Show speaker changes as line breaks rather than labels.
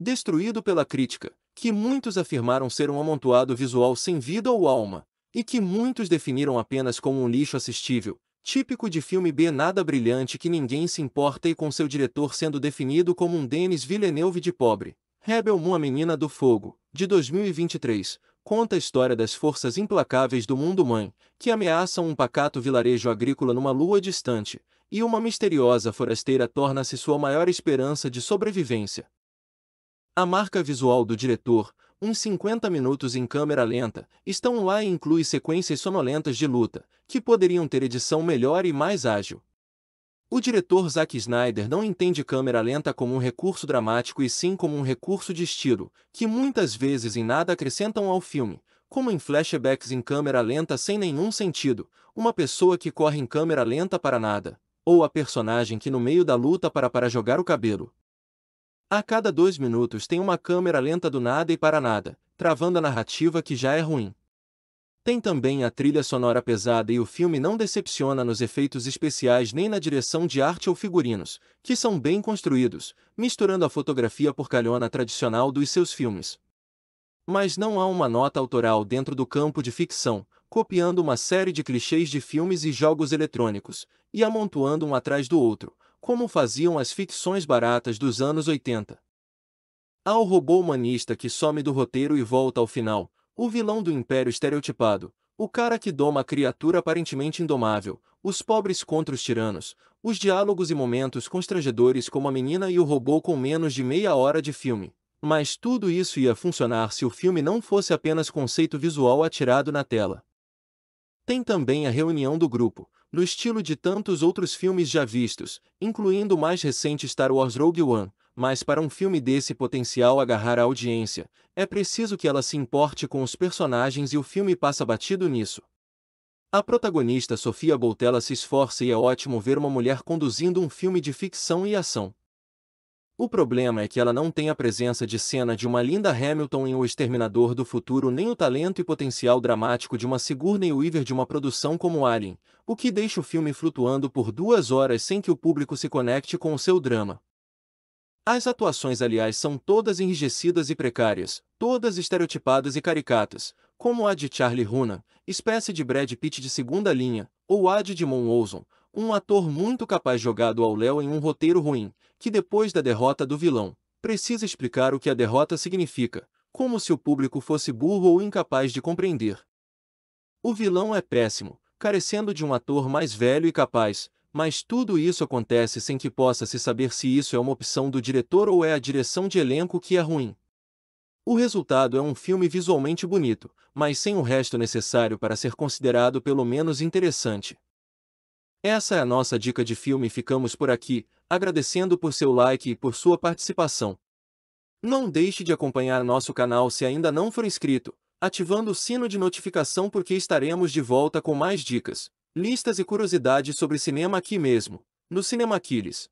destruído pela crítica, que muitos afirmaram ser um amontoado visual sem vida ou alma, e que muitos definiram apenas como um lixo assistível, típico de filme B nada brilhante que ninguém se importa e com seu diretor sendo definido como um Denis Villeneuve de pobre. Rebel Moon A Menina do Fogo, de 2023, conta a história das forças implacáveis do mundo mãe, que ameaçam um pacato vilarejo agrícola numa lua distante, e uma misteriosa forasteira torna-se sua maior esperança de sobrevivência. A marca visual do diretor, uns 50 minutos em câmera lenta, estão lá e inclui sequências sonolentas de luta, que poderiam ter edição melhor e mais ágil. O diretor Zack Snyder não entende câmera lenta como um recurso dramático e sim como um recurso de estilo, que muitas vezes em nada acrescentam ao filme, como em flashbacks em câmera lenta sem nenhum sentido, uma pessoa que corre em câmera lenta para nada, ou a personagem que no meio da luta para para jogar o cabelo. A cada dois minutos tem uma câmera lenta do nada e para nada, travando a narrativa que já é ruim. Tem também a trilha sonora pesada e o filme não decepciona nos efeitos especiais nem na direção de arte ou figurinos, que são bem construídos, misturando a fotografia porcalhona tradicional dos seus filmes. Mas não há uma nota autoral dentro do campo de ficção, copiando uma série de clichês de filmes e jogos eletrônicos, e amontoando um atrás do outro, como faziam as ficções baratas dos anos 80. Há o robô humanista que some do roteiro e volta ao final, o vilão do império estereotipado, o cara que doma a criatura aparentemente indomável, os pobres contra os tiranos, os diálogos e momentos constrangedores como a menina e o robô com menos de meia hora de filme. Mas tudo isso ia funcionar se o filme não fosse apenas conceito visual atirado na tela. Tem também a reunião do grupo, no estilo de tantos outros filmes já vistos, incluindo o mais recente Star Wars Rogue One, mas para um filme desse potencial agarrar a audiência, é preciso que ela se importe com os personagens e o filme passa batido nisso. A protagonista Sofia Boutella se esforça e é ótimo ver uma mulher conduzindo um filme de ficção e ação, o problema é que ela não tem a presença de cena de uma Linda Hamilton em O Exterminador do Futuro nem o talento e potencial dramático de uma Sigourney Weaver de uma produção como Alien, o que deixa o filme flutuando por duas horas sem que o público se conecte com o seu drama. As atuações, aliás, são todas enrijecidas e precárias, todas estereotipadas e caricatas, como a de Charlie Hunnam, espécie de Brad Pitt de segunda linha, ou a de Dimon Olson, um ator muito capaz jogado ao léu em um roteiro ruim, que depois da derrota do vilão, precisa explicar o que a derrota significa, como se o público fosse burro ou incapaz de compreender. O vilão é péssimo, carecendo de um ator mais velho e capaz, mas tudo isso acontece sem que possa se saber se isso é uma opção do diretor ou é a direção de elenco que é ruim. O resultado é um filme visualmente bonito, mas sem o resto necessário para ser considerado pelo menos interessante. Essa é a nossa dica de filme e ficamos por aqui, agradecendo por seu like e por sua participação. Não deixe de acompanhar nosso canal se ainda não for inscrito, ativando o sino de notificação porque estaremos de volta com mais dicas, listas e curiosidades sobre cinema aqui mesmo, no Cinema Aquiles.